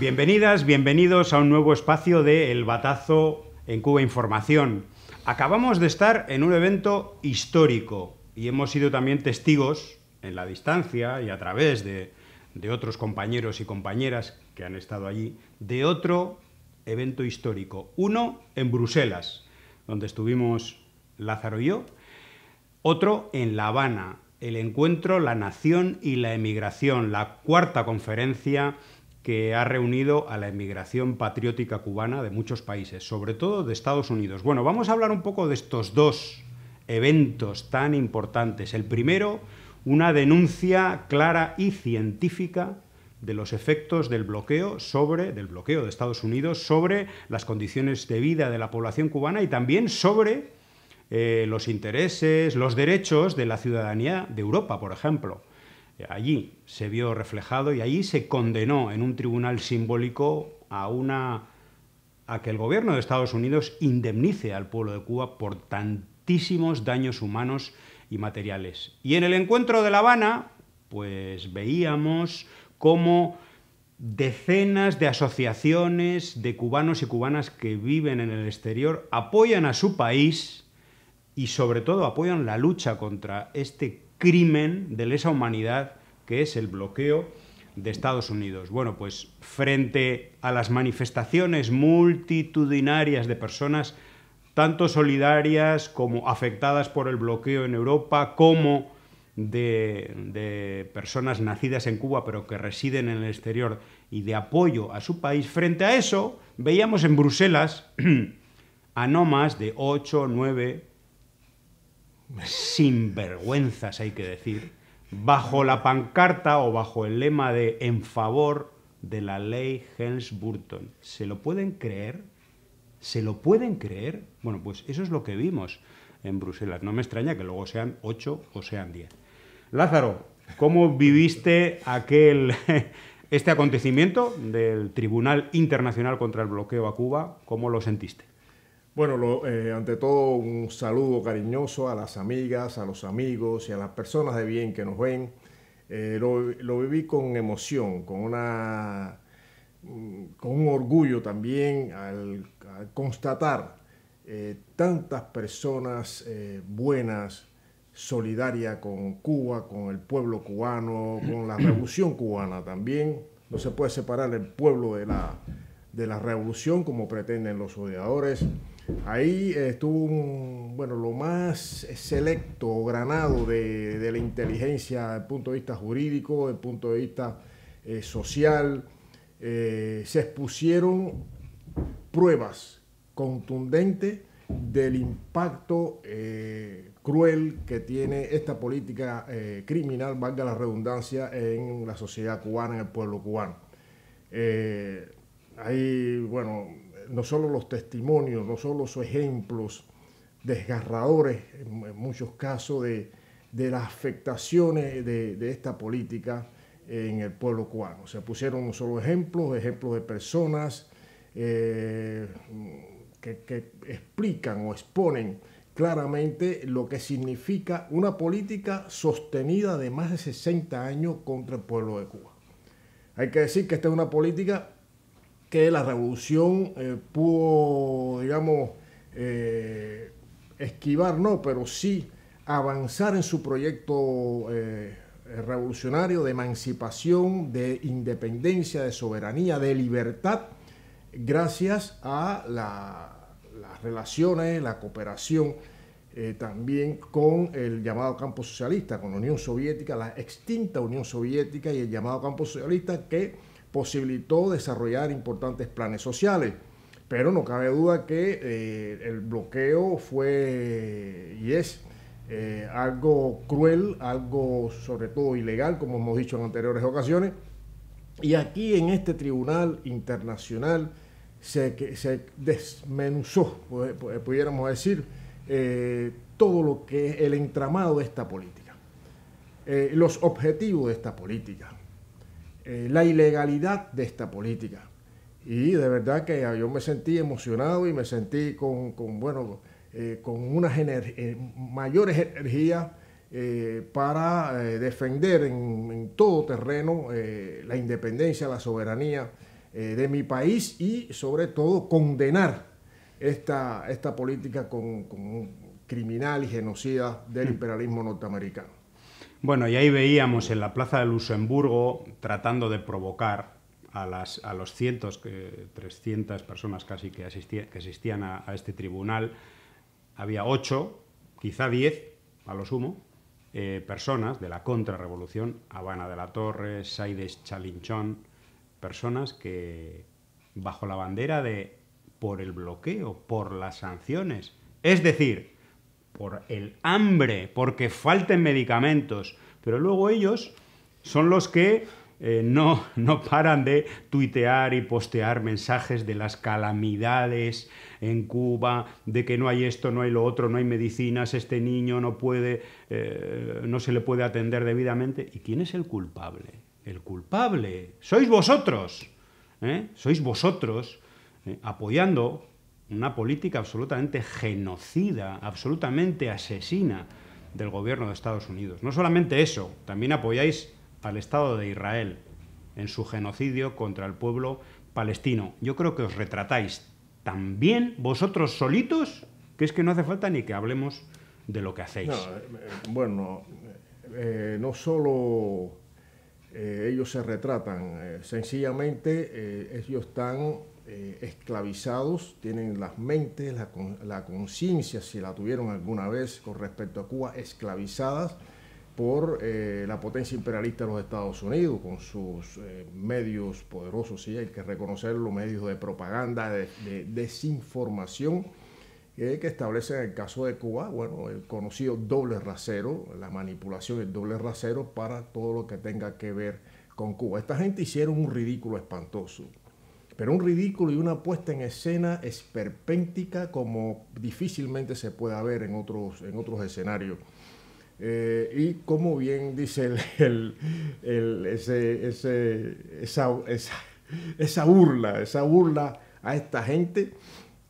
Bienvenidas, bienvenidos a un nuevo espacio de El Batazo en Cuba Información. Acabamos de estar en un evento histórico y hemos sido también testigos en la distancia y a través de, de otros compañeros y compañeras que han estado allí de otro evento histórico. Uno en Bruselas, donde estuvimos Lázaro y yo. Otro en La Habana, el encuentro La Nación y la Emigración, la cuarta conferencia que ha reunido a la emigración patriótica cubana de muchos países, sobre todo de Estados Unidos. Bueno, vamos a hablar un poco de estos dos eventos tan importantes. El primero, una denuncia clara y científica de los efectos del bloqueo sobre del bloqueo de Estados Unidos sobre las condiciones de vida de la población cubana y también sobre eh, los intereses, los derechos de la ciudadanía de Europa, por ejemplo. Eh, allí se vio reflejado y allí se condenó en un tribunal simbólico a una a que el gobierno de Estados Unidos indemnice al pueblo de Cuba por tantísimos daños humanos y materiales. Y en el encuentro de La Habana, pues veíamos cómo decenas de asociaciones de cubanos y cubanas que viven en el exterior apoyan a su país y sobre todo apoyan la lucha contra este crimen de lesa humanidad que es el bloqueo de Estados Unidos. Bueno, pues frente a las manifestaciones multitudinarias de personas, tanto solidarias como afectadas por el bloqueo en Europa, como de, personas nacidas en Cuba pero que residen en el exterior y de apoyo a su país, frente a eso veíamos en Bruselas a no más de 8 o 9 sinvergüenzas, hay que decir, bajo la pancarta o bajo el lema de en favor de la ley Helms-Burton. ¿Se lo pueden creer? ¿Se lo pueden creer? Bueno, pues eso es lo que vimos en Bruselas. No me extraña que luego sean ocho o sean diez. Lázaro, ¿cómo viviste aquel, este acontecimiento del Tribunal Internacional contra el Bloqueo a Cuba? ¿Cómo lo sentiste? Bueno, eh, ante todo un saludo cariñoso a las amigas, a los amigos y a las personas de bien que nos ven. Eh, lo, viví con emoción, con, una, mm, con un orgullo también al, constatar eh, tantas personas buenas, solidarias con Cuba, con el pueblo cubano, con la revolución cubana también. No se puede separar el pueblo de la, de la revolución como pretenden los odiadores. Ahí eh, estuvo bueno, lo más selecto o granado de, la inteligencia desde el punto de vista jurídico, desde el punto de vista eh, social. Eh, se expusieron pruebas contundentes del impacto cruel que tiene esta política criminal, valga la redundancia, en la sociedad cubana, en el pueblo cubano. ahí, bueno, no solo los testimonios, no solo los ejemplos desgarradores, en, muchos casos, de, las afectaciones de, esta política en el pueblo cubano. Se pusieron no solo ejemplos, ejemplos de personas eh, que, que explican o exponen claramente lo que significa una política sostenida de más de 60 años contra el pueblo de Cuba. Hay que decir que esta es una política que la revolución eh, pudo, digamos, eh, esquivar, no, pero sí avanzar en su proyecto eh, revolucionario de emancipación, de independencia, de soberanía, de libertad, gracias a las relaciones, la cooperación también con el llamado campo socialista, con la Unión Soviética, la extinta Unión Soviética y el llamado campo socialista que posibilitó desarrollar importantes planes sociales. Pero no cabe duda que eh, el bloqueo fue y es eh, algo cruel, algo sobre todo ilegal, como hemos dicho en anteriores ocasiones. Y aquí en este tribunal internacional se, desmenuzó, pudiéramos decir, eh, todo lo que es el entramado de esta política, los objetivos de esta política, eh, la ilegalidad de esta política. Y de verdad que yo me sentí emocionado y me sentí con, con bueno, eh, con unas eh, mayores energías para defender en, todo terreno la independencia, la soberanía de mi país y sobre todo condenar esta, esta política criminal y genocida del mm. imperialismo norteamericano. Bueno, y ahí veíamos en la Plaza de Luxemburgo tratando de provocar a, las, a los cientos, que, 300 personas casi que, asistían a, este tribunal, había ocho, quizá diez, a lo sumo, eh, personas de la contrarrevolución, Habana de la Torre, Saides Chalinchón, personas que bajo la bandera de por el bloqueo, por las sanciones, es decir, por el hambre, porque falten medicamentos. Pero luego ellos son los que eh, no, no paran de tuitear y postear mensajes de las calamidades en Cuba, de que no hay esto, no hay lo otro, no hay medicinas, este niño no puede, eh, no se le puede atender debidamente. ¿Y quién es el culpable? El culpable sois vosotros, ¿eh? sois vosotros apoyando una política absolutamente genocida, absolutamente asesina del gobierno de Estados Unidos. No solamente eso, también apoyáis al Estado de Israel en su genocidio contra el pueblo palestino. Yo creo que os retratáis también vosotros solitos, que es que no hace falta ni que hablemos de lo que hacéis. Eh, eh, bueno, eh, no solo ellos se retratan, sencillamente ellos están eh, esclavizados, tienen las mentes, la, conciencia, si la tuvieron alguna vez con respecto a Cuba, esclavizadas por eh, la potencia imperialista de los Estados Unidos, con sus eh, medios poderosos, sí, hay que reconocerlo, medios de propaganda, de, desinformación, que establecen el caso de Cuba, bueno, el conocido doble rasero, la manipulación del doble rasero para todo lo que tenga que ver con Cuba. Esta gente hicieron un ridículo espantoso pero un ridículo y una puesta en escena esperpéntica como difícilmente se puede ver en otros, en otros escenarios. Eh, y como bien dice el, esa, esa, esa, burla, esa burla a esta gente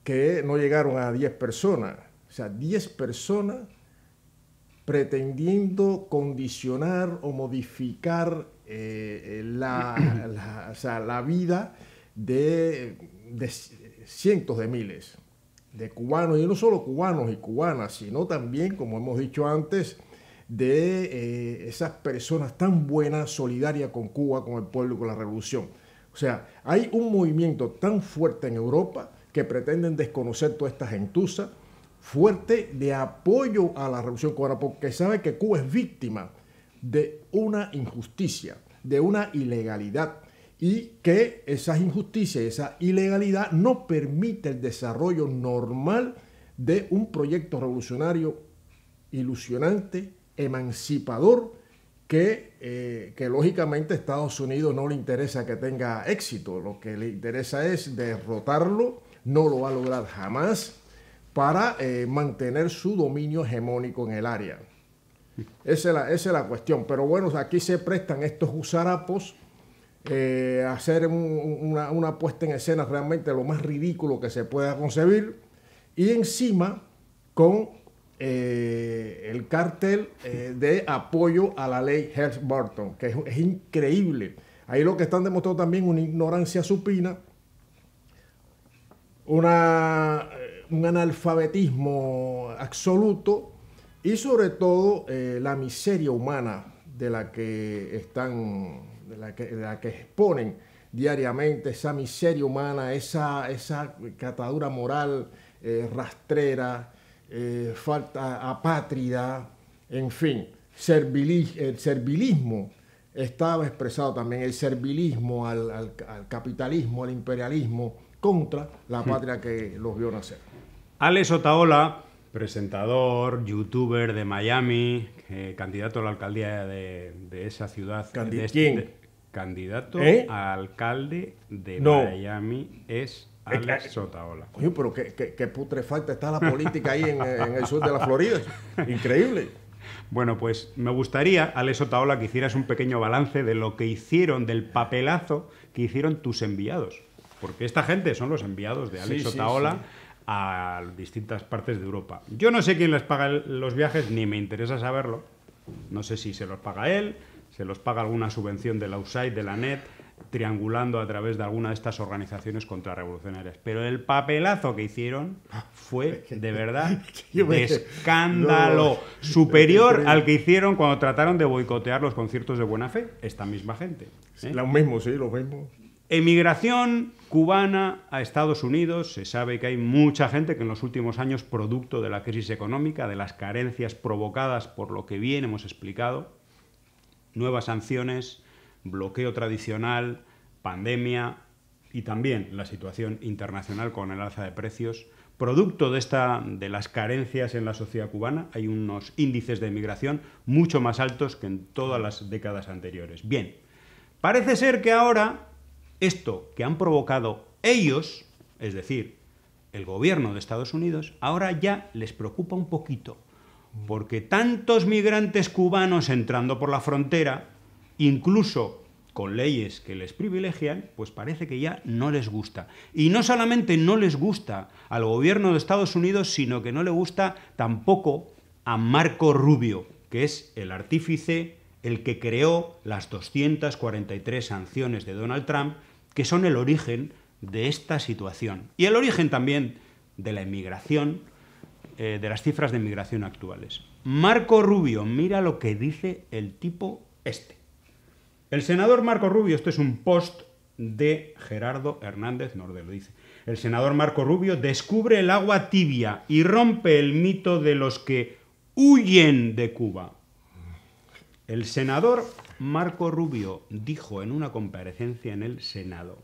que no llegaron a 10 personas, o sea, 10 personas pretendiendo condicionar o modificar eh, eh, la, la, o la vida de, cientos de miles de cubanos, y no solo cubanos y cubanas, sino también, como hemos dicho antes, de eh, esas personas tan buenas, solidarias con Cuba, con el pueblo, con la revolución. O sea, hay un movimiento tan fuerte en Europa que pretenden desconocer toda esta gentuza, fuerte de apoyo a la revolución cubana, porque sabe que Cuba es víctima de una injusticia, de una ilegalidad, y que esas injusticias, esa ilegalidad no permite el desarrollo normal de un proyecto revolucionario ilusionante, emancipador, eh, que, lógicamente a Estados Unidos no le interesa que tenga éxito, lo que le interesa es derrotarlo, no lo va a lograr jamás para eh, mantener su dominio hegemónico en el área. Esa es, la, esa es la cuestión, pero bueno, aquí se prestan estos gusarapos eh, hacer una, puesta en escena realmente lo más ridículo que se pueda concebir. Y encima con eh, el cartel eh, de apoyo a la ley Hertz burton que es, increíble. Ahí lo que están demostrando también una ignorancia supina, un analfabetismo absoluto y sobre todo la miseria humana de la que están de la que, exponen diariamente, esa miseria humana, esa, catadura moral eh, rastrera, eh, falta apátrida, en fin, el servilismo estaba expresado también, el servilismo al, capitalismo, al imperialismo, contra la hmm. patria que los vio nacer. Alex Otaola, presentador, youtuber de Miami, eh, candidato a la alcaldía de, esa ciudad. Este- ¿Quién? Candidato ¿Eh? a alcalde de Miami es eh, Alex eh, Sotaola. pero qué, putrefacta está la política ahí en, el sur de la Florida. Increíble. Bueno, pues me gustaría, Alex Otaola que hicieras un pequeño balance de lo que hicieron, del papelazo que hicieron tus enviados. Porque esta gente son los enviados de Alex Otaola a distintas partes de Europa. Yo no sé quién les paga los viajes, ni me interesa saberlo. No sé si se los paga él, se los paga alguna subvención de la USAID, de la NET, triangulando a través de alguna de estas organizaciones contrarrevolucionarias. Pero el papelazo que hicieron fue de verdad escándalo, superior al que hicieron cuando trataron de boicotear los conciertos de buena fe, esta misma gente. ¿eh? Lo mismo, sí, lo vemos Emigración cubana a Estados Unidos. Se sabe que hay mucha gente que en los últimos años, producto de la crisis económica, de las carencias provocadas por lo que bien hemos explicado, nuevas sanciones, bloqueo tradicional, pandemia y también la situación internacional con el alza de precios. Producto de, esta, de las carencias en la sociedad cubana, hay unos índices de emigración mucho más altos que en todas las décadas anteriores. Bien, parece ser que ahora esto que han provocado ellos, es decir, el gobierno de Estados Unidos, ahora ya les preocupa un poquito porque tantos migrantes cubanos entrando por la frontera, incluso con leyes que les privilegian, pues parece que ya no les gusta. Y no solamente no les gusta al gobierno de Estados Unidos, sino que no le gusta tampoco a Marco Rubio, que es el artífice, el que creó las 243 sanciones de Donald Trump, que son el origen de esta situación. Y el origen también de la emigración eh, de las cifras de migración actuales. Marco Rubio, mira lo que dice el tipo este. El senador Marco Rubio, esto es un post de Gerardo Hernández lo dice. El senador Marco Rubio descubre el agua tibia y rompe el mito de los que huyen de Cuba. El senador Marco Rubio dijo en una comparecencia en el Senado,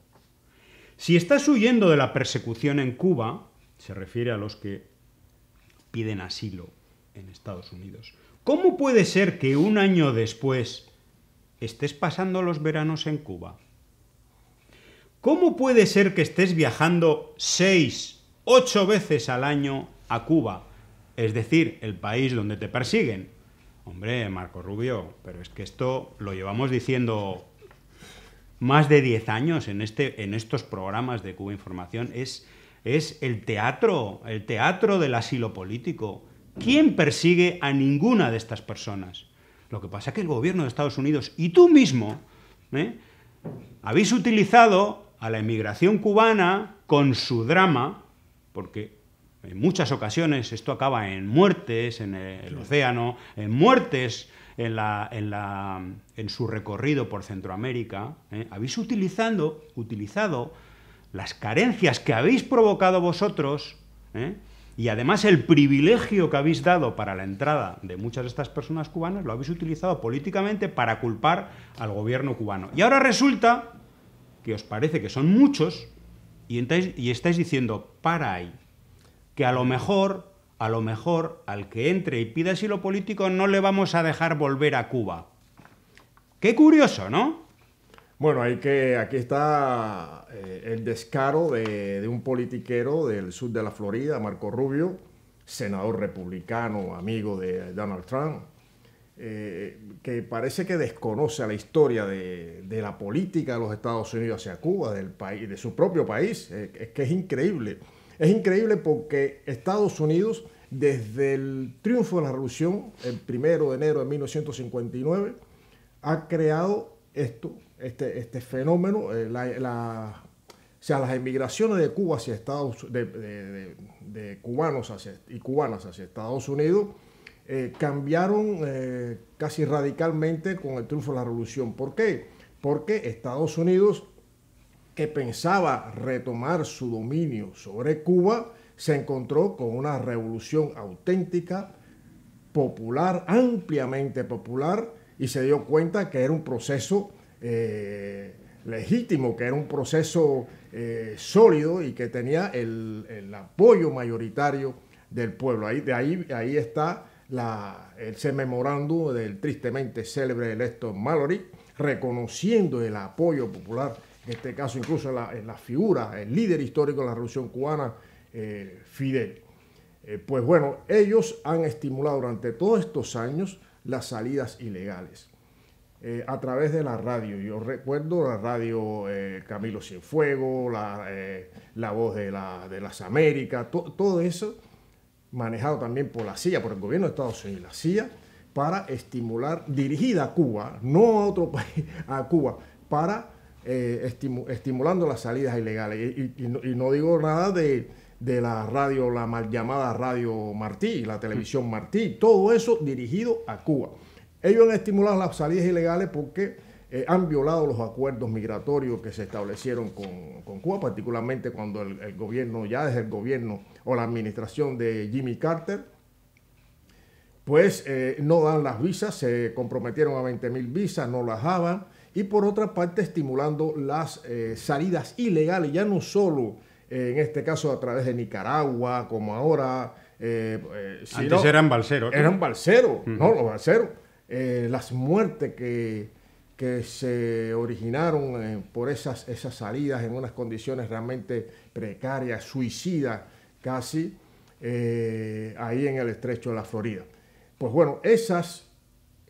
si estás huyendo de la persecución en Cuba, se refiere a los que piden asilo en Estados Unidos. ¿Cómo puede ser que un año después estés pasando los veranos en Cuba? ¿Cómo puede ser que estés viajando seis, ocho veces al año a Cuba? Es decir, el país donde te persiguen. Hombre, Marco Rubio, pero es que esto lo llevamos diciendo más de diez años en, este, en estos programas de Cuba Información. Es es el teatro, el teatro del asilo político. ¿Quién persigue a ninguna de estas personas? Lo que pasa es que el gobierno de Estados Unidos y tú mismo ¿eh? habéis utilizado a la emigración cubana con su drama, porque en muchas ocasiones esto acaba en muertes en el océano, en muertes en, la, en, la, en su recorrido por Centroamérica. ¿eh? Habéis utilizado las carencias que habéis provocado vosotros, ¿eh? y además el privilegio que habéis dado para la entrada de muchas de estas personas cubanas, lo habéis utilizado políticamente para culpar al gobierno cubano. Y ahora resulta que os parece que son muchos y, estáis diciendo, para ahí, que a lo mejor, a lo mejor, al que entre y pida asilo político no le vamos a dejar volver a Cuba. Qué curioso, ¿no? Bueno, hay que, aquí está eh, el descaro de, un politiquero del sur de la Florida, Marco Rubio, senador republicano, amigo de Donald Trump, eh, que parece que desconoce la historia de, la política de los Estados Unidos hacia Cuba, del país, de su propio país. Eh, es que es increíble. Es increíble porque Estados Unidos, desde el triunfo de la revolución, el primero de enero de 1959, ha creado esto este, este, fenómeno, eh, la, o sea, las emigraciones de Cuba hacia Estados de, de, cubanos hacia, y cubanas hacia Estados Unidos eh, cambiaron eh, casi radicalmente con el triunfo de la revolución. ¿Por qué? Porque Estados Unidos, que pensaba retomar su dominio sobre Cuba, se encontró con una revolución auténtica, popular, ampliamente popular, y se dio cuenta que era un proceso eh, legítimo, que era un proceso eh, sólido y que tenía el, apoyo mayoritario del pueblo. Ahí, de ahí, ahí está el ese del tristemente célebre elector Mallory, reconociendo el apoyo popular, en este caso incluso en la, figura, el líder histórico de la Revolución Cubana, eh, Fidel. pues bueno, ellos han estimulado durante todos estos años las salidas ilegales. Eh, a través de la radio. Yo recuerdo la radio eh, Camilo Cienfuego, la, eh, la voz de, las Américas, todo eso manejado también por la CIA, por el gobierno de Estados Unidos, la CIA, para estimular, dirigida a Cuba, no a otro país, a Cuba, para estimulando las salidas ilegales. Y, no, digo nada de la radio, la mal llamada Radio Martí, la televisión mm. Martí, todo eso dirigido a Cuba. Ellos han estimulado las salidas ilegales porque eh, han violado los acuerdos migratorios que se establecieron con, Cuba, particularmente cuando el, gobierno, ya desde el gobierno o la administración de Jimmy Carter, pues eh, no dan las visas, se comprometieron a 20 mil visas, no las daban, y por otra parte estimulando las eh, salidas ilegales, ya no solo en este caso a través de Nicaragua, como ahora. Antes eran balseros. Eran balseros, ¿no? Los balseros eh, las muertes que, que se originaron eh, por esas, esas salidas en unas condiciones realmente precarias, suicidas casi, eh, ahí en el estrecho de la Florida. Pues bueno, esas,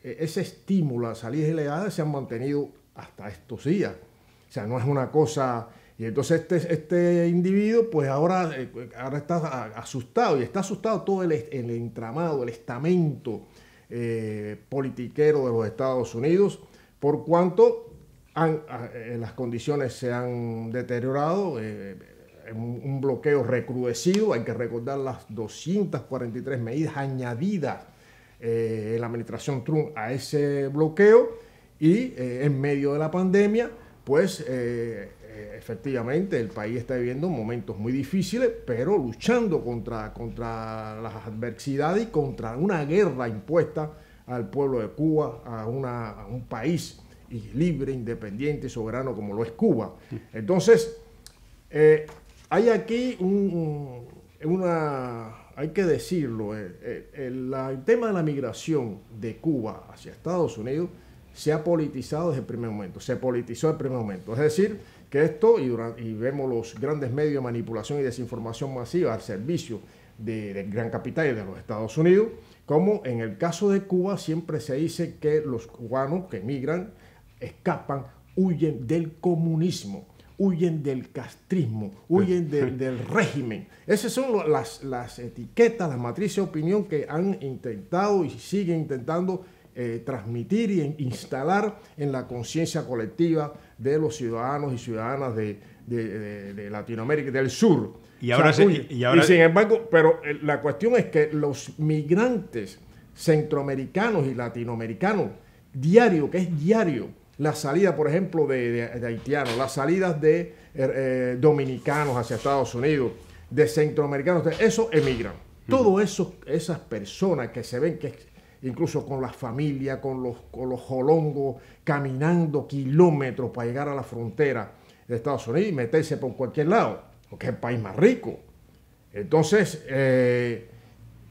ese estímulo a salidas ilegales se han mantenido hasta estos días. O sea, no es una cosa... Y entonces este, este individuo, pues ahora, ahora está asustado y está asustado todo el, el entramado, el estamento eh, politiquero de los Estados Unidos, por cuanto ah, eh, las condiciones se han deteriorado, eh, un bloqueo recrudecido, hay que recordar las 243 medidas añadidas en la administración Trump a ese bloqueo y en medio de la pandemia, pues efectivamente el país está viviendo momentos muy difíciles, pero luchando contra, contra las adversidades y contra una guerra impuesta al pueblo de Cuba, a, un país libre, independiente, soberano como lo es Cuba. Entonces, eh, hay aquí una, hay que decirlo, eh, eh, el, tema de la migración de Cuba hacia Estados Unidos se ha politizado desde el primer momento, se politizó desde el primer momento. Es decir, esto, y, vemos los grandes medios de manipulación y desinformación masiva al servicio del gran capital y de los Estados Unidos, como en el caso de Cuba siempre se dice que los cubanos que emigran escapan, huyen del comunismo, huyen del castrismo, huyen del régimen. Esas son las, las etiquetas, las matrices de opinión que han intentado y siguen intentando eh, transmitir e instalar en la conciencia colectiva de los ciudadanos y ciudadanas de, Latinoamérica, del sur. Y ahora, sí y, sin embargo, pero eh, la cuestión es que los migrantes centroamericanos y latinoamericanos, diario, que es diario, la salida, por ejemplo, de, haitianos, las salidas de er, eh, dominicanos hacia Estados Unidos, de centroamericanos, eso emigran. Todo Todas esas personas que se ven que incluso con la familia con los, con los jolongos, caminando kilómetros para llegar a la frontera de Estados Unidos y meterse por cualquier lado, porque es el país más rico. Entonces, eh,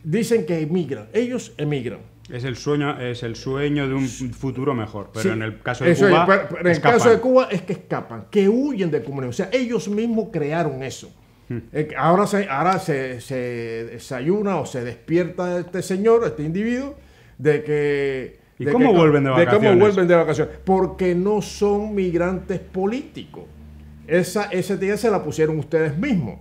dicen que emigran, ellos emigran. Es el sueño, es el sueño de un futuro mejor, pero en el caso de Cuba. Es, en el caso de Cuba es que escapan, que huyen del comunismo. O sea, ellos mismos crearon eso. Hmm. Eh, ahora, se, ahora se, se desayuna o se despierta este señor, este individuo, de que... ¿Y de cómo, vuelven de, vacaciones? cómo vuelven de vacaciones? Porque no son migrantes políticos. Esa tía se la pusieron ustedes mismos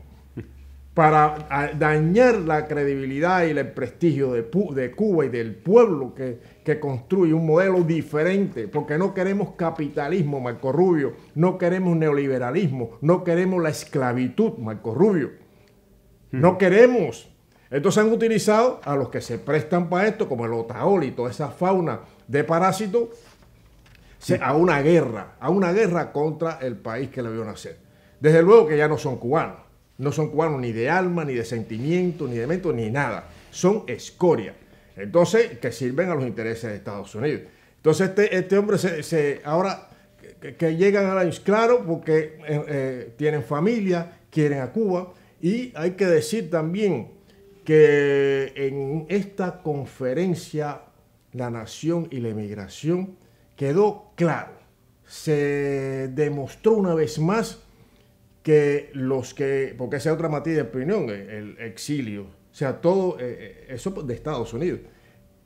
para dañar la credibilidad y el prestigio de, de Cuba y del pueblo que, que, construye un modelo diferente, porque no queremos capitalismo, Marco Rubio, no queremos neoliberalismo, no queremos la esclavitud, Marco Rubio, no queremos entonces han utilizado a los que se prestan para esto, como el otaol y toda esa fauna de parásito, a una guerra, a una guerra contra el país que le vio nacer. Desde luego que ya no son cubanos, no son cubanos ni de alma, ni de sentimiento, ni de mente, ni nada. Son escoria. Entonces, que sirven a los intereses de Estados Unidos. Entonces, este, este hombre se, ahora que, llegan a la claro, porque eh, eh, tienen familia, quieren a Cuba. Y hay que decir también que en esta conferencia La Nación y la Emigración quedó claro, se demostró una vez más que los que, porque esa es otra materia de opinión, el exilio, o sea, todo eh, eh, eso de Estados Unidos,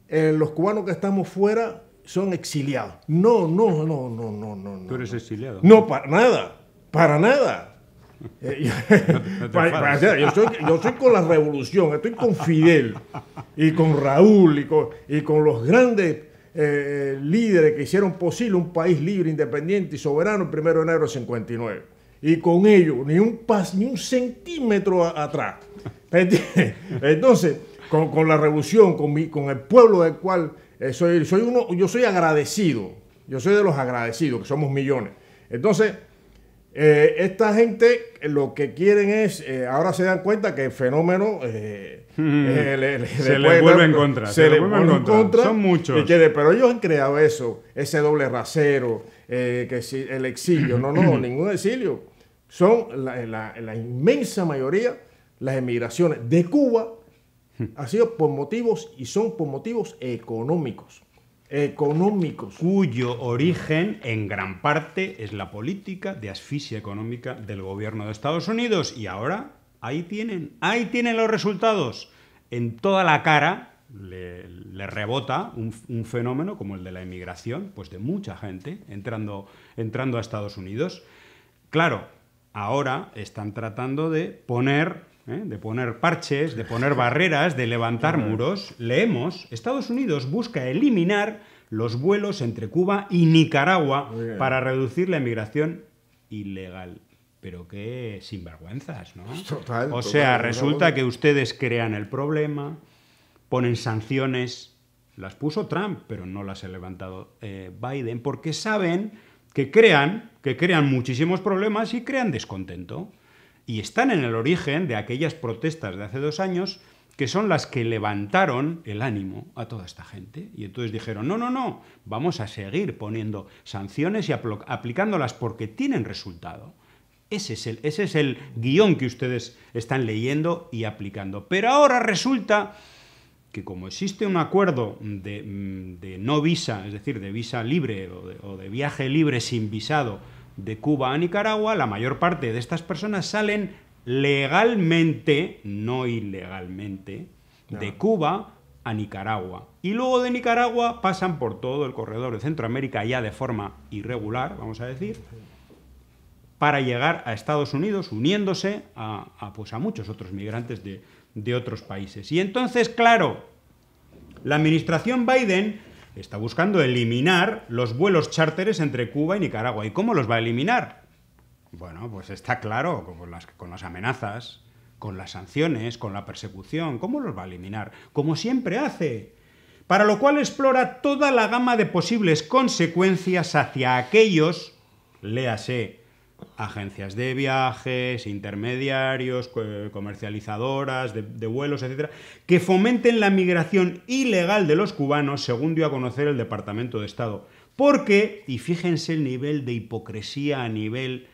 eh, los cubanos que estamos fuera son exiliados. No, no, no, no, no, no. ¿Tú eres exiliado? No, para nada, para nada yo, estoy con la revolución, estoy con Fidel y con Raúl y con, los grandes eh, eh, líderes que hicieron posible un país libre, independiente y soberano el 1 de enero del 59. Y con ellos, ni un, ni un centímetro atrás. Entonces, con, la revolución, con, con el pueblo del cual eh, soy, soy uno, yo soy agradecido. Yo soy de los agradecidos, que somos millones. Entonces, eh, esta gente lo que quieren es, eh, ahora se dan cuenta que el fenómeno se vuelve en contra. Se, vuelve en contra. Son muchos. pero ellos han creado eso, ese doble rasero, eh, que si, el exilio. No, no, ningún exilio. Son la, la inmensa mayoría las emigraciones de Cuba. Ha sido por motivos y son por motivos económicos económicos. Cuyo origen en gran parte es la política de asfixia económica del gobierno de Estados Unidos. Y ahora ahí tienen, ahí tienen los resultados. En toda la cara le, rebota un, fenómeno como el de la inmigración, pues de mucha gente entrando, entrando a Estados Unidos. Claro, ahora están tratando de poner ¿eh? de poner parches, de poner barreras, de levantar muros. Leemos, Estados Unidos busca eliminar los vuelos entre Cuba y Nicaragua para reducir la inmigración ilegal. Pero qué sinvergüenzas, ¿no? Pues total, o sea, resulta que ustedes crean el problema, ponen sanciones, las puso Trump, pero no las ha levantado eh, Biden, porque saben que crean, que crean muchísimos problemas y crean descontento y están en el origen de aquellas protestas de hace dos años que son las que levantaron el ánimo a toda esta gente. Y entonces dijeron, no, no, no, vamos a seguir poniendo sanciones y aplicándolas porque tienen resultado. Ese es, el, ese es el guión que ustedes están leyendo y aplicando. Pero ahora resulta que como existe un acuerdo de, mm, no visa, es decir, de visa libre o de viaje libre sin visado, de Cuba a Nicaragua, la mayor parte de estas personas salen legalmente, no ilegalmente, de Cuba a Nicaragua. Y luego de Nicaragua pasan por todo el corredor de Centroamérica ya de forma irregular, vamos a decir, para llegar a Estados Unidos, uniéndose a, a, pues a muchos otros migrantes de, de otros países. Y entonces, claro, la administración Biden está buscando eliminar los vuelos chárteres entre Cuba y Nicaragua. ¿Y cómo los va a eliminar? Bueno, pues está claro, con las, con las amenazas, con las sanciones, con la persecución. ¿Cómo los va a eliminar? Como siempre hace. Para lo cual explora toda la gama de posibles consecuencias hacia aquellos, léase agencias de viajes, intermediarios, comercializadoras de, vuelos, etcétera, que fomenten la migración ilegal de los cubanos, según dio a conocer el Departamento de Estado. Porque, y fíjense el nivel de hipocresía a nivel.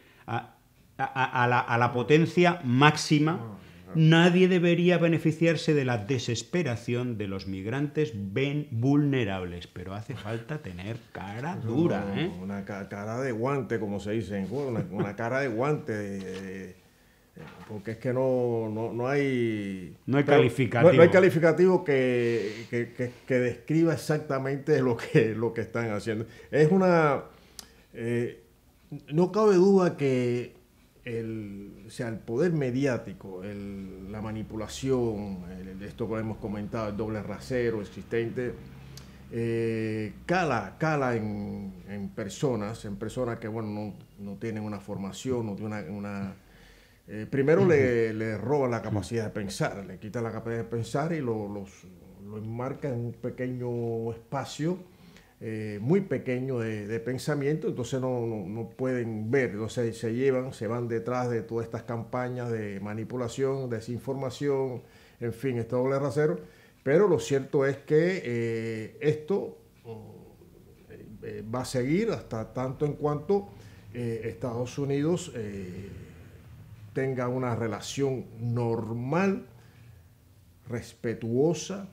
a la, potencia máxima ah. Nadie debería beneficiarse de la desesperación de los migrantes ven vulnerables, pero hace falta tener cara dura. ¿eh? Una cara de guante, como se dice en una, cara de guante. porque es que no, hay... No hay calificativo. No, hay calificativo que, describa exactamente lo que, lo que están haciendo. Es una... Eh, no cabe duda que el, o sea, el poder mediático, el, la manipulación, el, esto que hemos comentado, el doble rasero existente, eh, cala, cala en, en, personas, en personas que bueno, no, tienen una formación, no una... una eh, primero le, le roban la capacidad de pensar, le quita la capacidad de pensar y lo, los, lo enmarca en un pequeño espacio eh, muy pequeño de, pensamiento, entonces no, no, pueden ver, entonces se llevan, se van detrás de todas estas campañas de manipulación, desinformación, en fin, este doble rasero. Pero lo cierto es que eh, esto mm, eh, va a seguir hasta tanto en cuanto Estados Unidos tenga una relación normal, respetuosa,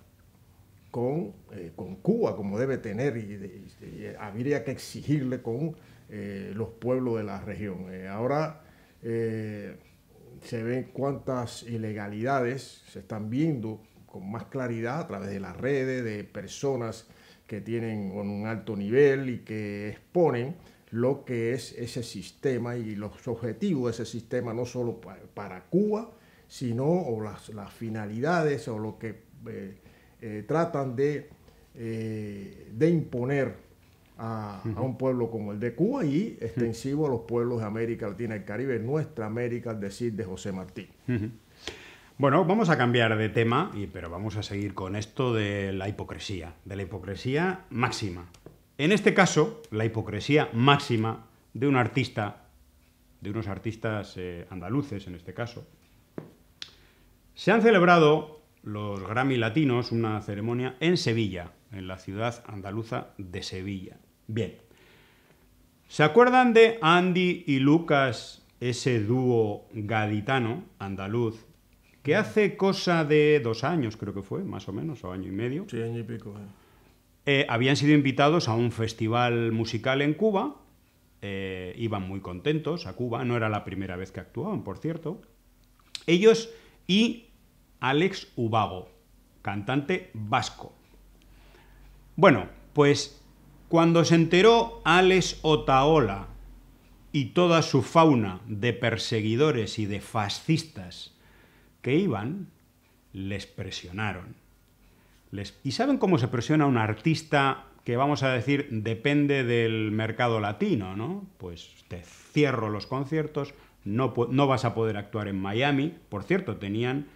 eh, con, Cuba como debe tener y, habría que exigirle con eh, los pueblos de la región. Eh, ahora se ven cuántas ilegalidades se están viendo con más claridad a través de las redes, de personas que tienen un alto nivel y que exponen lo que es ese sistema y los objetivos de ese sistema, no solo para Cuba, sino o las, finalidades o lo que eh, tratan de, eh, de imponer a, un pueblo como el de Cuba y extensivo a los pueblos de América Latina y Caribe, nuestra América, al decir de José Martí. Bueno, vamos a cambiar de tema, pero vamos a seguir con esto de la hipocresía, de la hipocresía máxima. En este caso, la hipocresía máxima de un artista, de unos artistas eh, andaluces en este caso. Se han celebrado los Grammy Latinos, una ceremonia en Sevilla, en la ciudad andaluza de Sevilla. Bien. ¿Se acuerdan de Andy y Lucas, ese dúo gaditano andaluz, que hace cosa de dos años, creo que fue, más o menos, o año y medio? Sí, año y pico. Eh. Eh, habían sido invitados a un festival musical en Cuba, eh, iban muy contentos a Cuba, no era la primera vez que actuaban, por cierto. Ellos y Alex Ubago, cantante vasco. Bueno, pues cuando se enteró Alex Otaola y toda su fauna de perseguidores y de fascistas que iban, les presionaron. ¿Y saben cómo se presiona un artista que, vamos a decir, depende del mercado latino, ¿no? Pues te cierro los conciertos, no vas a poder actuar en Miami. Por cierto, tenían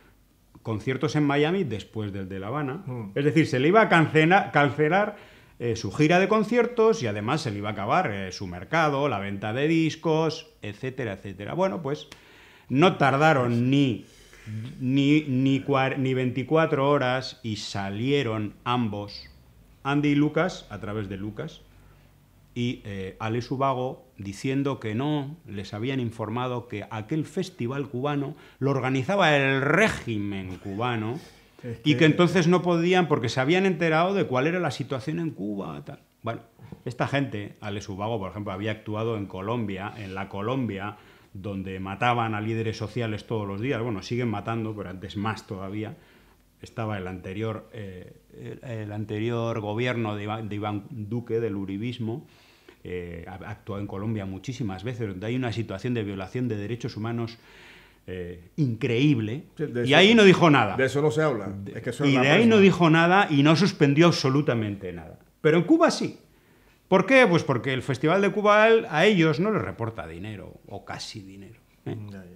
conciertos en Miami después del de La Habana. Mm. Es decir, se le iba a cancelar eh, su gira de conciertos y además se le iba a acabar eh, su mercado, la venta de discos, etcétera, etcétera. Bueno, pues no tardaron pues ni, ni, ni, ni 24 horas y salieron ambos, Andy y Lucas, a través de Lucas, y eh, Ale diciendo que no, les habían informado que aquel festival cubano lo organizaba el régimen cubano y que entonces no podían porque se habían enterado de cuál era la situación en Cuba. Bueno, esta gente, Ale por ejemplo, había actuado en Colombia, en la Colombia, donde mataban a líderes sociales todos los días. Bueno, siguen matando, pero antes más todavía estaba el anterior, eh, el, anterior gobierno de Iván, Duque, del Uribismo, eh, actuado en Colombia muchísimas veces, donde hay una situación de violación de derechos humanos eh, increíble, y ahí no dijo nada. De eso no se habla. y de ahí no dijo nada y no suspendió absolutamente nada. Pero en Cuba sí. ¿Por qué? Pues porque el Festival de Cuba a ellos no les reporta dinero, o casi dinero. ¿eh?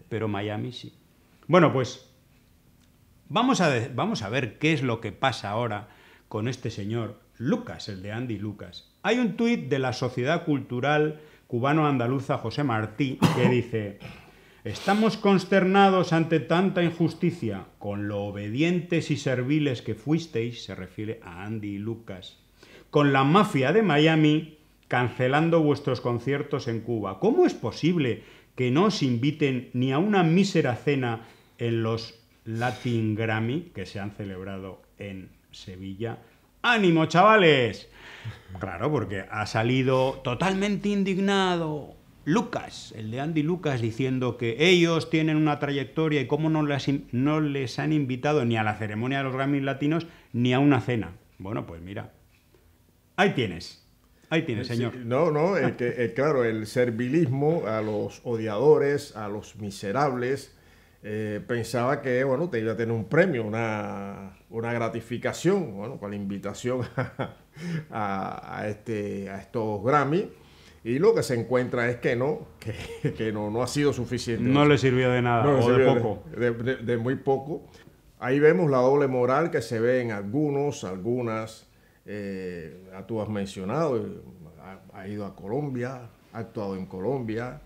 Pero Miami sí. Bueno, pues vamos a, vamos a ver qué es lo que pasa ahora con este señor Lucas, el de Andy Lucas. Hay un tuit de la Sociedad Cultural Cubano-Andaluza José Martí que dice, estamos consternados ante tanta injusticia, con lo obedientes y serviles que fuisteis, se refiere a Andy y Lucas, con la mafia de Miami cancelando vuestros conciertos en Cuba. ¿Cómo es posible que no os inviten ni a una mísera cena en los Latin Grammy que se han celebrado en Sevilla? ¡Ánimo, chavales! Claro, porque ha salido totalmente indignado Lucas, el de Andy Lucas, diciendo que ellos tienen una trayectoria y cómo no les, no les han invitado ni a la ceremonia de los Grammys Latinos ni a una cena. Bueno, pues mira, ahí tienes. Ahí tienes, eh, señor. no, no, claro, el servilismo a los odiadores, a los miserables, eh, pensaba que, bueno, te iba a tener un premio, una, gratificación, bueno, con la invitación a, este, a estos Grammy. Y lo que se encuentra es que no, que, no, no ha sido suficiente. No le sirvió de nada, de poco. muy poco. Ahí vemos la doble moral que se ve en algunos, algunas. Eh, tú has mencionado, eh, ha, ido a Colombia, ha actuado en Colombia,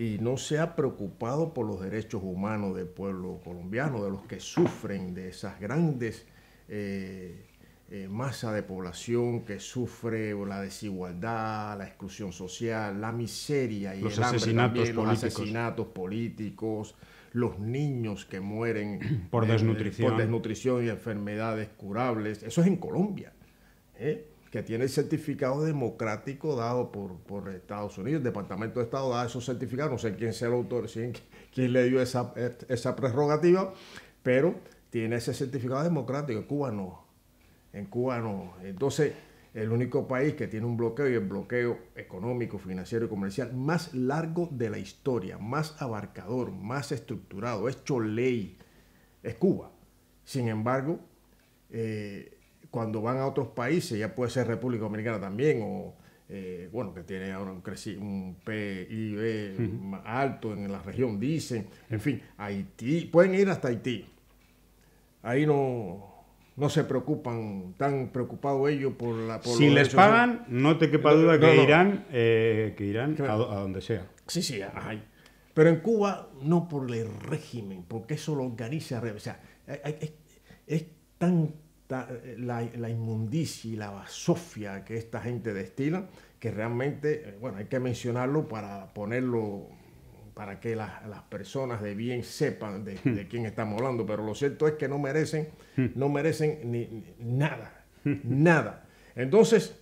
y no se ha preocupado por los derechos humanos del pueblo colombiano, de los que sufren, de esas grandes masas eh, eh, masa de población que sufre la desigualdad, la exclusión social, la miseria y los asesinatos políticos. los asesinatos políticos, los niños que mueren por, desnutrición. desnutrición y enfermedades curables. Eso es en Colombia. ¿eh? que tiene el certificado democrático dado por Estados Unidos, el Departamento de Estado da esos certificados, no sé quién sea el autor, quién, quién le dio esa, prerrogativa, pero tiene ese certificado democrático, en Cuba no, en Cuba no. Entonces, el único país que tiene un bloqueo y el bloqueo económico, financiero y comercial más largo de la historia, más abarcador, más estructurado, hecho ley, es Cuba. Sin embargo, eh, cuando van a otros países, ya puede ser República Dominicana también, o eh, bueno, que tiene ahora un, un PIB más alto en la región, dicen, en fin, Haití, pueden ir hasta Haití. Ahí no, no se preocupan, tan preocupados ellos por la... Por si les pagan, no te quepa duda eh, que, Irán, irán a, donde sea. Sí, sí, hay Pero en Cuba no por el régimen, porque eso lo organiza... O sea, es, es tan eh, la, inmundicia y la basofia que esta gente destila, que realmente, eh, bueno, hay que mencionarlo para ponerlo, para que las, personas de bien sepan hmm. de, quién estamos hablando, pero lo cierto es que no merecen, hmm. no merecen ni, nada, hmm. nada. Entonces,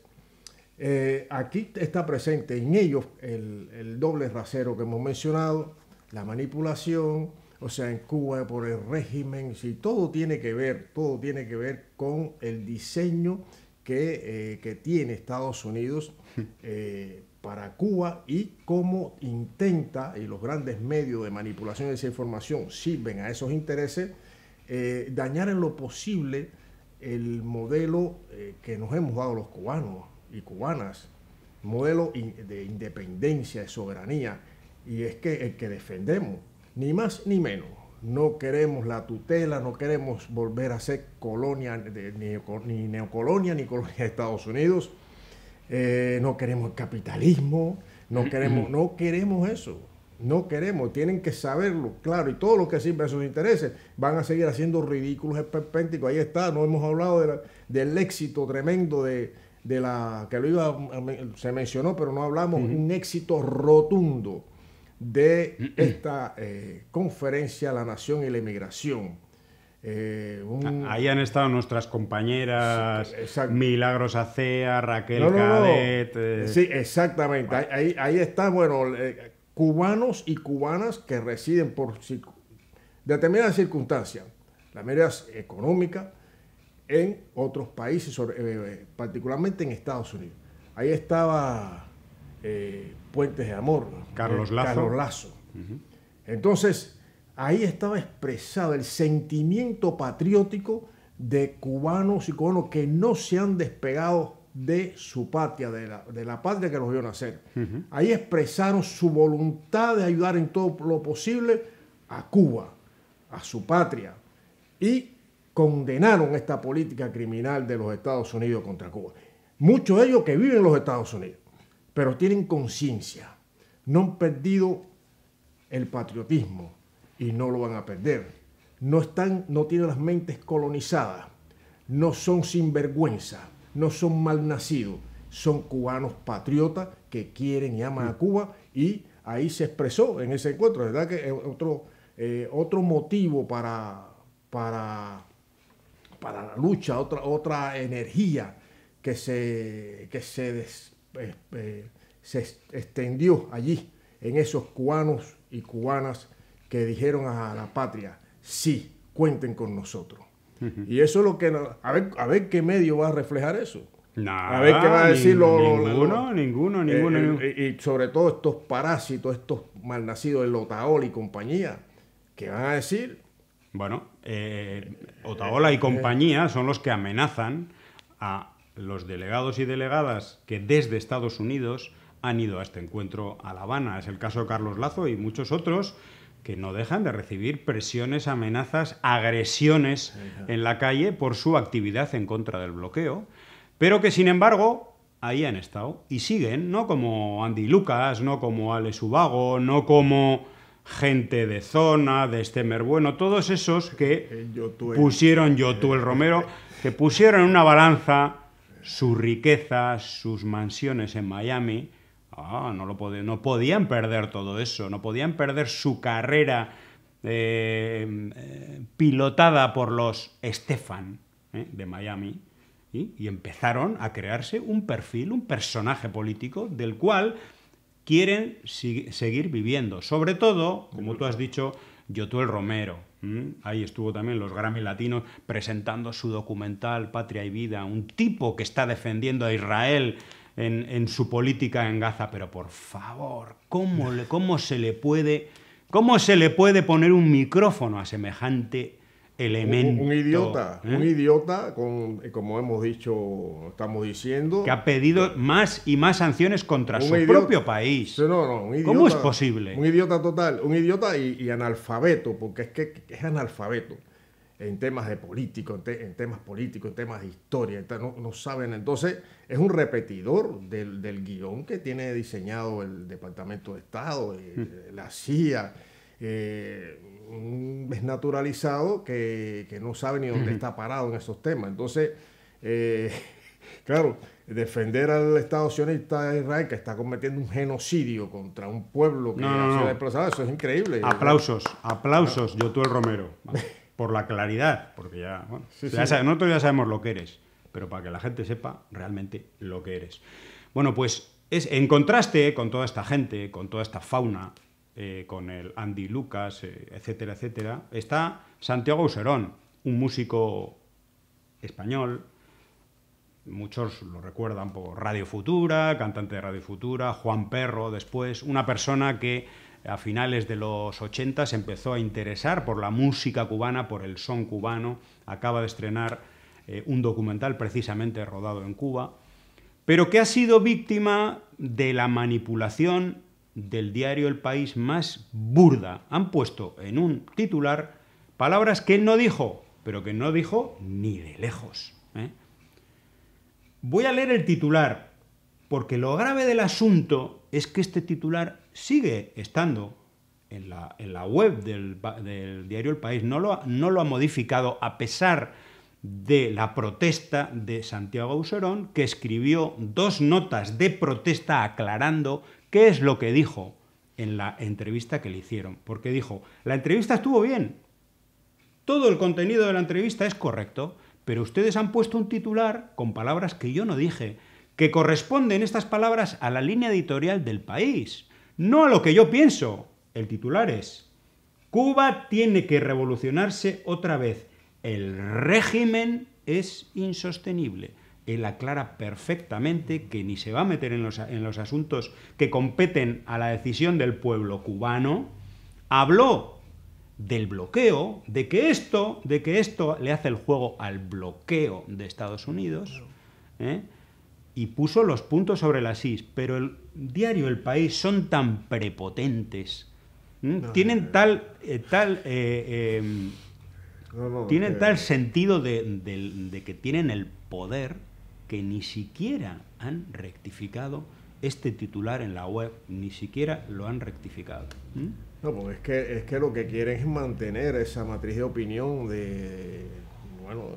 eh, aquí está presente en ellos el, el doble rasero que hemos mencionado, la manipulación, o sea, en Cuba por el régimen, si todo tiene que ver, todo tiene que ver con el diseño que, eh, tiene Estados Unidos eh, para Cuba y cómo intenta, y los grandes medios de manipulación de esa información sirven a esos intereses, eh, dañar en lo posible el modelo que nos hemos dado los cubanos y cubanas, modelo de independencia, de soberanía, y es que el que defendemos ni más ni menos. No queremos la tutela, no queremos volver a ser colonia, ni, neocolonia, ni colonia de Estados Unidos. Eh, no queremos el capitalismo, no queremos, no queremos eso. No queremos, tienen que saberlo, claro, y todos los que sirven a sus intereses van a seguir haciendo ridículos esperpénticos. Ahí está, no hemos hablado del éxito tremendo de, la que lo iba, se mencionó, pero no hablamos, de un éxito rotundo de esta eh, conferencia La Nación y la Inmigración. Eh, ahí han estado nuestras compañeras Milagros Acea, Raquel Cadet. Eh. Sí, exactamente. Ahí, están, bueno, cubanos y cubanas que residen por determinadas circunstancias, la mayoría económica, en otros países, particularmente en Estados Unidos. Ahí estaba eh, Puentes de Amor. Eh, Carlos Lazo. Entonces, ahí estaba expresado el sentimiento patriótico de cubanos y cubanos que no se han despegado de su patria, de la, patria que los vio nacer. Ahí expresaron su voluntad de ayudar en todo lo posible a Cuba, a su patria, y condenaron esta política criminal de los Estados Unidos contra Cuba. Muchos de ellos que viven en los Estados Unidos pero tienen conciencia, no han perdido el patriotismo y no lo van a perder. No, están, no tienen las mentes colonizadas, no son sinvergüenza, no son malnacidos, son cubanos patriotas que quieren y aman a Cuba y ahí se expresó en ese encuentro, ¿verdad? Que eh, otro, eh, otro motivo para, para, para la lucha, otra, otra energía que se, que se eh, se extendió allí en esos cubanos y cubanas que dijeron a la patria, sí, cuenten con nosotros. Y eso es lo que... A ver, a ver qué medio va a reflejar eso. a ver qué va a decir Ninguno, ninguno, eh, ninguno. Eh, y sobre todo estos parásitos, estos malnacidos, el Otaola y compañía, que van a decir... Bueno, Otaola y compañía son los que amenazan a los delegados y delegadas que desde Estados Unidos han ido a este encuentro a La Habana. Es el caso de Carlos Lazo y muchos otros que no dejan de recibir presiones, amenazas, agresiones en la calle por su actividad en contra del bloqueo, pero que sin embargo ahí han estado y siguen, no como Andy Lucas, no como Ale Subago no como gente de zona, de Stemmer Bueno, todos esos que pusieron el Romero, que pusieron una balanza su riqueza, sus mansiones en Miami. Ah, no, lo podían perder todo eso, no podían perder su carrera eh, eh, pilotada por los Stefan eh, de Miami. Y empezaron a crearse un perfil, un personaje político del cual quieren seguir viviendo. Sobre todo, como tú has dicho, Yotuel Romero, Mm, ahí estuvo también los Grammy Latinos presentando su documental Patria y Vida, un tipo que está defendiendo a Israel en, su política en Gaza, pero por favor, ¿cómo, cómo se le puede... ¿Cómo se le puede poner un micrófono a semejante un, idiota, ¿Eh? un idiota, con, como hemos dicho, estamos diciendo. Que ha pedido más y más sanciones contra su propio país. ¿Cómo es posible? Un idiota total, un idiota y, analfabeto, porque es que es analfabeto en temas de político, en, temas políticos, en temas de historia, no, saben. Entonces, es un repetidor del, guión que tiene diseñado el Departamento de Estado, eh, mm. la CIA. Eh, un desnaturalizado que, no sabe ni dónde está parado en esos temas. Entonces, eh, claro, defender al Estado sionista de Israel que está cometiendo un genocidio contra un pueblo que no, ha desplazado, eso es increíble. Aplausos, ah. aplausos, yo tú el Romero, por la claridad, porque ya, bueno, nosotros ya sabemos lo que eres, pero para que la gente sepa realmente lo que eres. Bueno, pues es en contraste con toda esta gente, con toda esta fauna, eh, con el Andy Lucas, eh, etcétera, etcétera. Está Santiago Userón, un músico español, muchos lo recuerdan por Radio Futura, cantante de Radio Futura, Juan Perro después, una persona que a finales de los 80 se empezó a interesar por la música cubana, por el son cubano, acaba de estrenar eh, un documental precisamente rodado en Cuba, pero que ha sido víctima de la manipulación del diario El País más burda. Han puesto en un titular palabras que él no dijo, pero que no dijo ni de lejos. ¿eh? Voy a leer el titular, porque lo grave del asunto es que este titular sigue estando en la, web del, diario El País, no lo, ha, modificado a pesar de la protesta de Santiago Userón, que escribió dos notas de protesta aclarando ¿Qué es lo que dijo en la entrevista que le hicieron? Porque dijo, la entrevista estuvo bien, todo el contenido de la entrevista es correcto, pero ustedes han puesto un titular con palabras que yo no dije, que corresponden estas palabras a la línea editorial del país, no a lo que yo pienso. El titular es, Cuba tiene que revolucionarse otra vez, el régimen es insostenible él aclara perfectamente que ni se va a meter en los, en los asuntos que competen a la decisión del pueblo cubano. Habló del bloqueo, de que esto, de que esto le hace el juego al bloqueo de Estados Unidos. ¿eh? y puso los puntos sobre las is, pero el diario El País son tan prepotentes, tienen tal eh, tal eh, em, tienen tal sentido de, que tienen el poder que ni siquiera han rectificado este titular en la web, ni siquiera lo han rectificado. ¿Mm? No, pues es que, es que lo que quieren es mantener esa matriz de opinión de, bueno,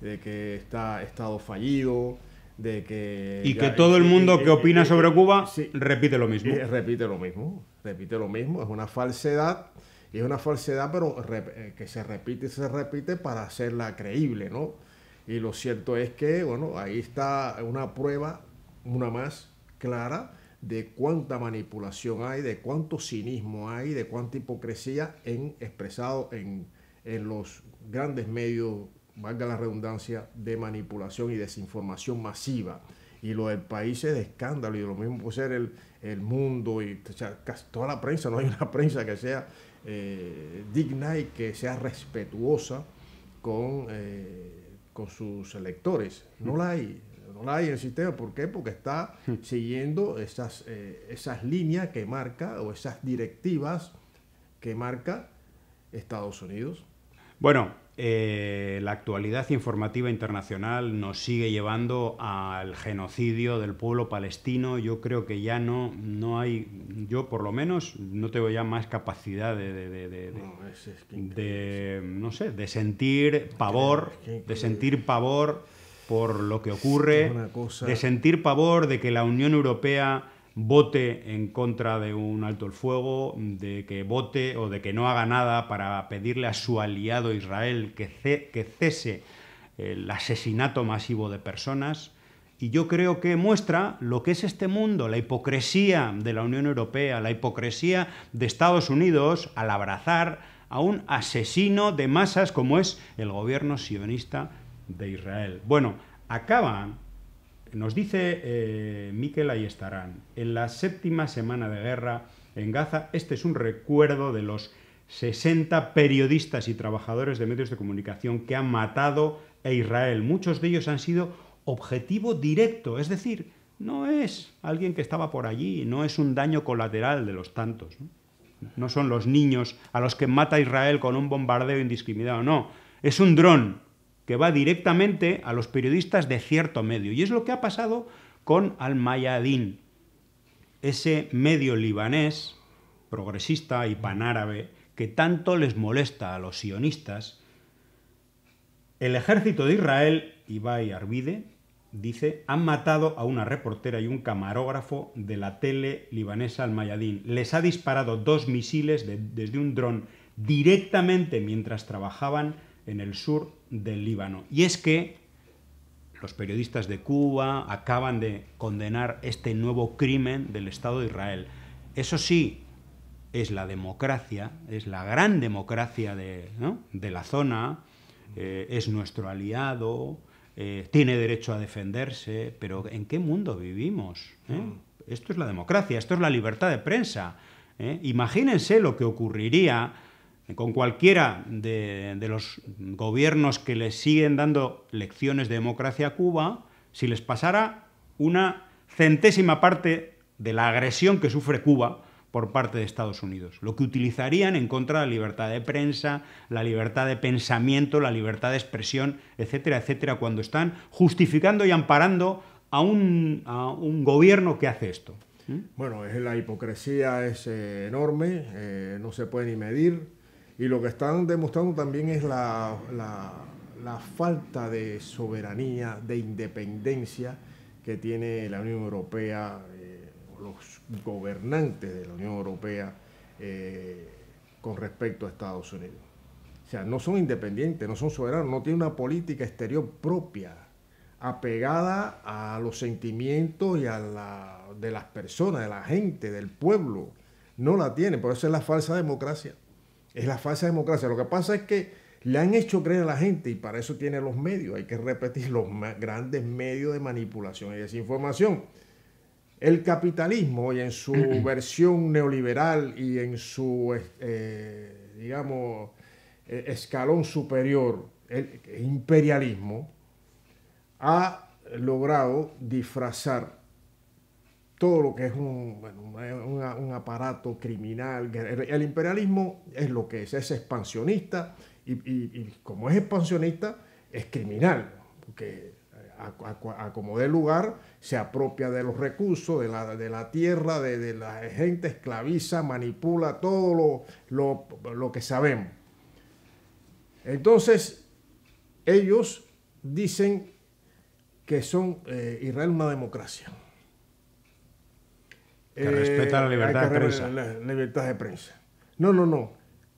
de, que está Estado fallido, de que... Y que todo el mundo que opina sobre Cuba repite lo mismo. repite lo mismo, repite lo mismo, es una falsedad. Y es una falsedad, pero eh, que se repite y se repite para hacerla creíble, ¿no? Y lo cierto es que, bueno, ahí está una prueba, una más clara, de cuánta manipulación hay, de cuánto cinismo hay, de cuánta hipocresía en, expresado en, los grandes medios, valga la redundancia, de manipulación y desinformación masiva. Y lo del país es de escándalo, y lo mismo puede ser el, mundo, y casi toda la prensa, no hay una prensa que sea eh, digna y que sea respetuosa con... Eh, con sus electores. No la hay, no la hay en el sistema. ¿Por qué? Porque está siguiendo esas, eh, esas líneas que marca o esas directivas que marca Estados Unidos. Bueno, eh, la actualidad informativa internacional nos sigue llevando al genocidio del pueblo palestino. Yo creo que ya no, no hay, yo por lo menos no tengo ya más capacidad de, no, sé, de sentir pavor, de sentir pavor por lo que ocurre, de sentir pavor de que la Unión Europea vote en contra de un alto el fuego, de que vote o de que no haga nada para pedirle a su aliado Israel que, cese el asesinato masivo de personas. Y yo creo que muestra lo que es este mundo, la hipocresía de la Unión Europea, la hipocresía de Estados Unidos al abrazar a un asesino de masas como es el gobierno sionista de Israel. Bueno, acaban nos dice eh, Miquel Ayestarán, en la séptima semana de guerra en Gaza, este es un recuerdo de los 60 periodistas y trabajadores de medios de comunicación que han matado a Israel. Muchos de ellos han sido objetivo directo, es decir, no es alguien que estaba por allí, no es un daño colateral de los tantos. no son los niños a los que mata Israel con un bombardeo indiscriminado, no, es un dron que va directamente a los periodistas de cierto medio. Y es lo que ha pasado con Al-Mayadin, ese medio libanés, progresista y panárabe, que tanto les molesta a los sionistas. El ejército de Israel, Ibai Arbide, dice, han matado a una reportera y un camarógrafo de la tele libanesa Al-Mayadin. Les ha disparado dos misiles desde un dron directamente mientras trabajaban en el sur del Líbano. Y es que los periodistas de Cuba acaban de condenar este nuevo crimen del Estado de Israel. Eso sí, es la democracia, es la gran democracia de, la zona, eh, es nuestro aliado, eh, tiene derecho a defenderse, pero ¿en qué mundo vivimos? ¿Eh? Mm. Esto es la democracia, esto es la libertad de prensa. Imagínense lo que ocurriría con cualquiera de, los gobiernos que les siguen dando lecciones de democracia a Cuba, si les pasara una centésima parte de la agresión que sufre Cuba por parte de Estados Unidos, lo que utilizarían en contra de la libertad de prensa, la libertad de pensamiento, la libertad de expresión, etcétera, etcétera, cuando están justificando y amparando a un, gobierno que hace esto. ¿Mm? Bueno, la hipocresía es eh, enorme, eh, no se puede ni medir. Y lo que están demostrando también es la, falta de soberanía, de independencia que tiene la Unión Europea, eh, los gobernantes de la Unión Europea eh, con respecto a Estados Unidos. O sea, no son independientes, no son soberanos, no tienen una política exterior propia, apegada a los sentimientos y a la, de las personas, de la gente, del pueblo. No la tienen, por eso es la falsa democracia. Es la falsa democracia. Lo que pasa es que le han hecho creer a la gente, y para eso tiene los medios, hay que repetir, los grandes medios de manipulación y desinformación. El capitalismo, y en su versión neoliberal y en su, eh, digamos, e, escalón superior, el imperialismo, ha logrado disfrazar todo lo que es un, aparato criminal. El, imperialismo es lo que es, es expansionista y, como es expansionista, es criminal, porque eh, a, como dé lugar, se apropia de los recursos, de la, tierra, de, la gente, esclaviza, manipula todo lo, que sabemos. Entonces, ellos dicen que son eh, Israel una democracia. Que respeta la eh, libertad de prensa. libertad de prensa. No, no, no.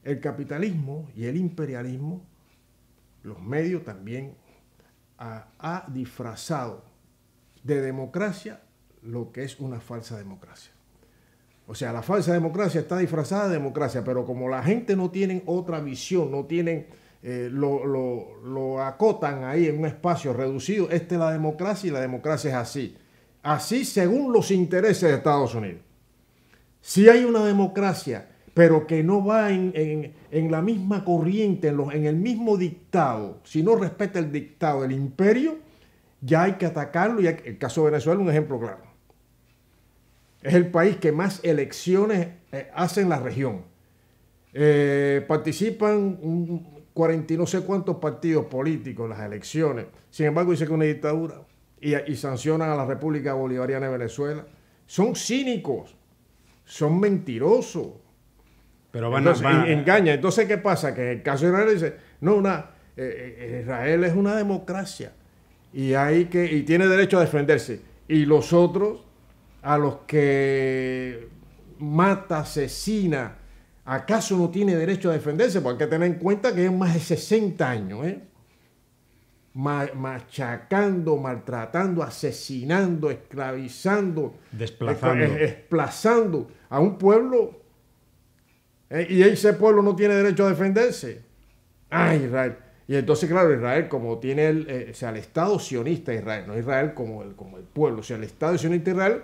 El capitalismo y el imperialismo, los medios también, ha, disfrazado de democracia lo que es una falsa democracia. O sea, la falsa democracia está disfrazada de democracia, pero como la gente no tiene otra visión, no tienen, eh, lo, lo, acotan ahí en un espacio reducido, esta es la democracia y la democracia es así así según los intereses de Estados Unidos. Si hay una democracia, pero que no va en, la misma corriente, en, el mismo dictado, si no respeta el dictado del imperio, ya hay que atacarlo. Y el caso de Venezuela es un ejemplo claro. Es el país que más elecciones eh, hace en la región. Eh, participan cuarenta y no sé cuántos partidos políticos en las elecciones. Sin embargo, dice que una dictadura y, sancionan a la República Bolivariana de Venezuela. Son cínicos, son mentirosos. Pero van, a... engañar. Entonces, ¿qué pasa? Que en el caso de Israel dice, no, una, eh, eh, Israel es una democracia y, hay que, y tiene derecho a defenderse. Y los otros, a los que mata, asesina, ¿acaso no tiene derecho a defenderse? Porque hay que tener en cuenta que es más de 60 años, ¿eh? machacando, maltratando, asesinando, esclavizando, desplazando, a un pueblo. Eh, y ese pueblo no tiene derecho a defenderse. a ah, Israel. Y entonces, claro, Israel, como tiene el, eh, Estado sionista Israel, no Israel como el, como el pueblo, o sea, el Estado sionista Israel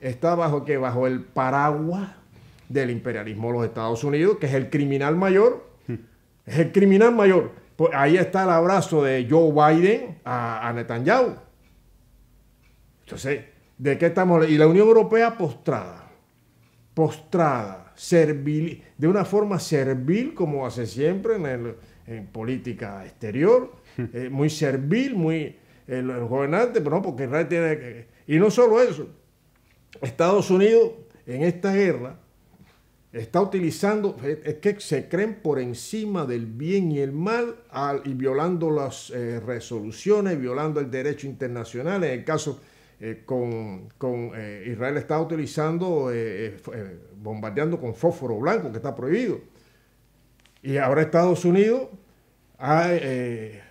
está bajo que bajo el paraguas del imperialismo de los Estados Unidos, que es el criminal mayor, hmm. es el criminal mayor. Pues ahí está el abrazo de Joe Biden a, Netanyahu. Entonces, ¿de qué estamos? Y la Unión Europea postrada, postrada, servil, de una forma servil como hace siempre en, política exterior, eh, muy servil, muy el, gobernante, pero no, porque Israel tiene que... Y no solo eso, Estados Unidos en esta guerra está utilizando, es que se creen por encima del bien y el mal y violando las eh, resoluciones, violando el derecho internacional. En el caso eh, con, eh, Israel está utilizando, bombardeando con fósforo blanco, que está prohibido. Y ahora Estados Unidos ha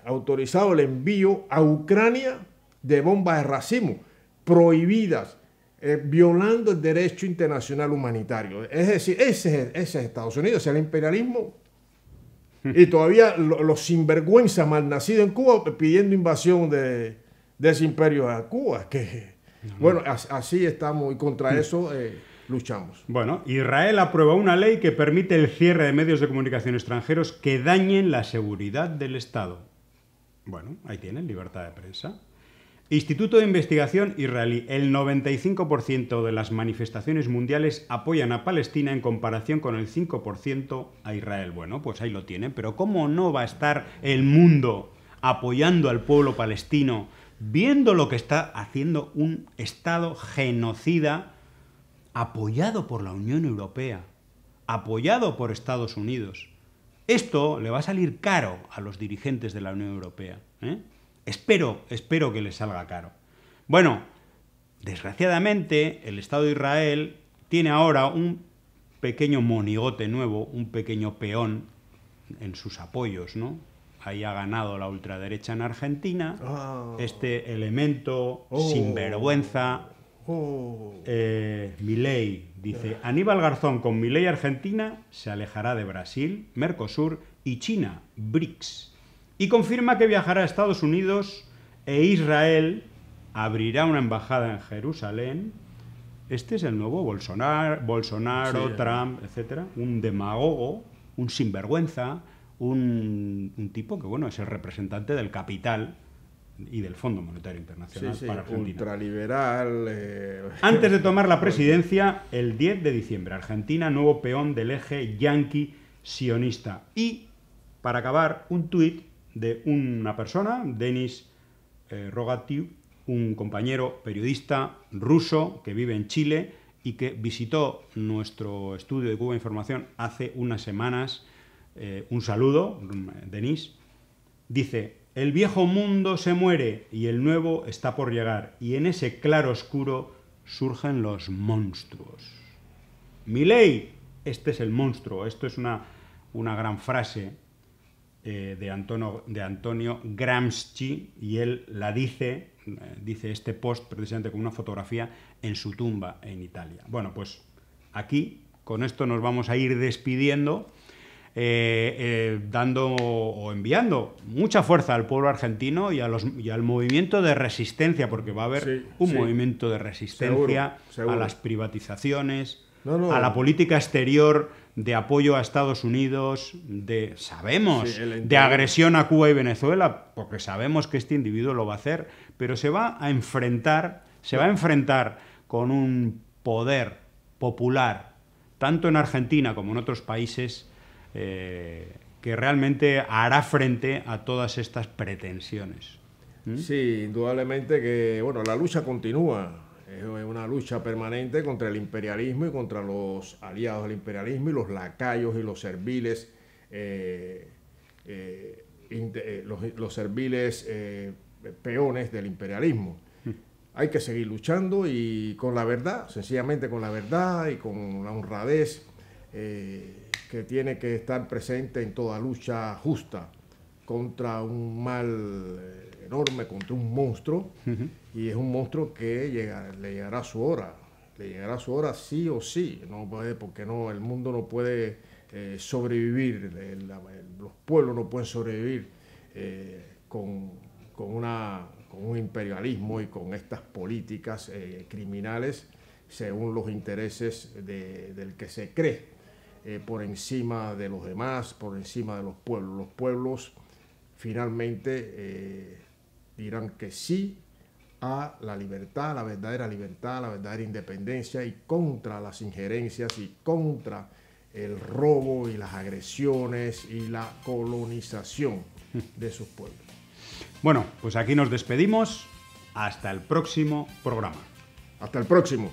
autorizado el envío a Ucrania de bombas de racismo prohibidas eh, violando el derecho internacional humanitario. Es decir, ese es, ese Estados Unidos, el imperialismo. Y todavía los sinvergüenza sinvergüenzas malnacidos en Cuba pidiendo invasión de, ese imperio a Cuba. Que, bueno, así estamos y contra eso eh, luchamos. Bueno, Israel aprueba una ley que permite el cierre de medios de comunicación extranjeros que dañen la seguridad del Estado. Bueno, ahí tienen libertad de prensa. Instituto de Investigación Israelí. El 95% de las manifestaciones mundiales apoyan a Palestina en comparación con el 5% a Israel. Bueno, pues ahí lo tienen, pero ¿cómo no va a estar el mundo apoyando al pueblo palestino viendo lo que está haciendo un Estado genocida apoyado por la Unión Europea, apoyado por Estados Unidos? Esto le va a salir caro a los dirigentes de la Unión Europea. ¿eh? Espero, espero que le salga caro. Bueno, desgraciadamente el Estado de Israel tiene ahora un pequeño monigote nuevo, un pequeño peón en sus apoyos, ¿no? Ahí ha ganado la ultraderecha en Argentina, ah. este elemento sin oh. sinvergüenza. Oh. Eh, Milei dice, Aníbal Garzón con Milei Argentina se alejará de Brasil, Mercosur y China, BRICS y confirma que viajará a Estados Unidos e Israel abrirá una embajada en Jerusalén. Este es el nuevo Bolsonaro, Bolsonaro Trump, etcétera, un demagogo, un sinvergüenza, un, tipo que bueno es el representante del capital y del Fondo Monetario Internacional para Argentina. Ultraliberal. Eh. Antes de tomar la presidencia, el 10 de diciembre, Argentina nuevo peón del eje yanqui sionista. Y para acabar, un tuit de una persona, Denis eh, Rogatiu, un compañero periodista ruso que vive en Chile y que visitó nuestro estudio de Cuba Información hace unas semanas. Eh, un saludo, Denis. Dice, el viejo mundo se muere y el nuevo está por llegar, y en ese claro oscuro surgen los monstruos. Mi ley. este es el monstruo, esto es una, una gran frase eh, de, Antonio, Gramsci y él la dice, eh, dice este post precisamente con una fotografía en su tumba en Italia. Bueno, pues aquí con esto nos vamos a ir despidiendo. Eh, dando o enviando mucha fuerza al pueblo argentino y, al movimiento de resistencia, porque va a haber un movimiento de resistencia a las privatizaciones, a la política exterior de apoyo a Estados Unidos, de, sabemos, de agresión a Cuba y Venezuela, porque sabemos que este individuo lo va a hacer, pero se va a enfrentar, se va a enfrentar con un poder popular, tanto en Argentina como en otros países, eh, que realmente hará frente a todas estas pretensiones. ¿Mm? Sí, indudablemente que, bueno, la lucha continúa es una lucha permanente contra el imperialismo y contra los aliados del imperialismo y los lacayos y los serviles, eh, eh, eh, los, serviles peones del imperialismo. Hay que seguir luchando y con la verdad, sencillamente con la verdad y con la honradez que tiene que estar presente en toda lucha justa contra un mal enorme contra un monstruo y es un monstruo que llega, le llegará a su hora, le llegará a su hora sí o sí, no puede, porque no, el mundo no puede eh, sobrevivir, los pueblos no pueden sobrevivir eh, con, una, un imperialismo y con estas políticas eh, criminales según los intereses del que se cree por encima de los demás, por encima de los pueblos. Los pueblos finalmente dirán que sí a la libertad, a la verdadera libertad, a la verdadera independencia y contra las injerencias y contra el robo y las agresiones y la colonización de sus pueblos. Bueno, pues aquí nos despedimos. Hasta el próximo programa. Hasta el próximo.